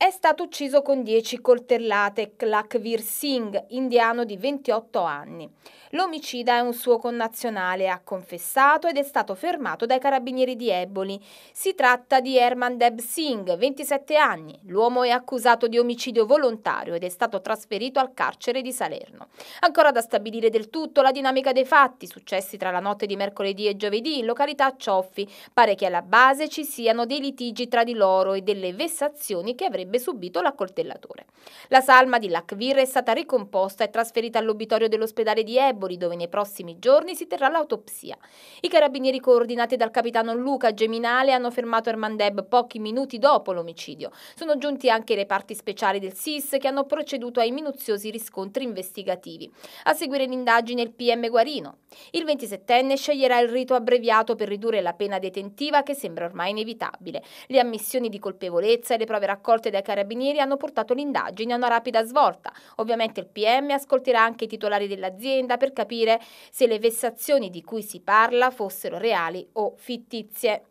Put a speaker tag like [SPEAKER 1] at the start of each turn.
[SPEAKER 1] est stato ucciso con 10 coltellate Klakvir Singh, indiano di 28 anni. L'omicida è un suo connazionale, ha confessato ed è stato fermato dai carabinieri di Eboli. Si tratta di Herman Deb Singh, 27 anni. L'uomo è accusato di omicidio volontario ed è stato trasferito al carcere di Salerno. Ancora da stabilire del tutto la dinamica dei fatti successi tra la notte di mercoledì e giovedì in località Cioffi. Pare che alla base ci siano dei litigi tra di loro e delle vessazioni che avrebbe subito l'accoltellatore. La salma di Lacvir è stata ricomposta e trasferita all'obitorio dell'ospedale di Eboli, dove nei prossimi giorni si terrà l'autopsia. I carabinieri coordinati dal capitano Luca Geminale hanno fermato Ermandeb pochi minuti dopo l'omicidio. Sono giunti anche i reparti speciali del SIS che hanno proceduto ai minuziosi riscontri investigativi. A seguire l'indagine il PM Guarino. Il 27enne sceglierà il rito abbreviato per ridurre la pena detentiva che sembra ormai inevitabile. Le ammissioni di colpevolezza e le prove raccolte dai carabinieri carabinieri hanno portato l'indagine a una rapida svolta. Ovviamente il PM ascolterà anche i titolari dell'azienda per capire se le vessazioni di cui si parla fossero reali o fittizie.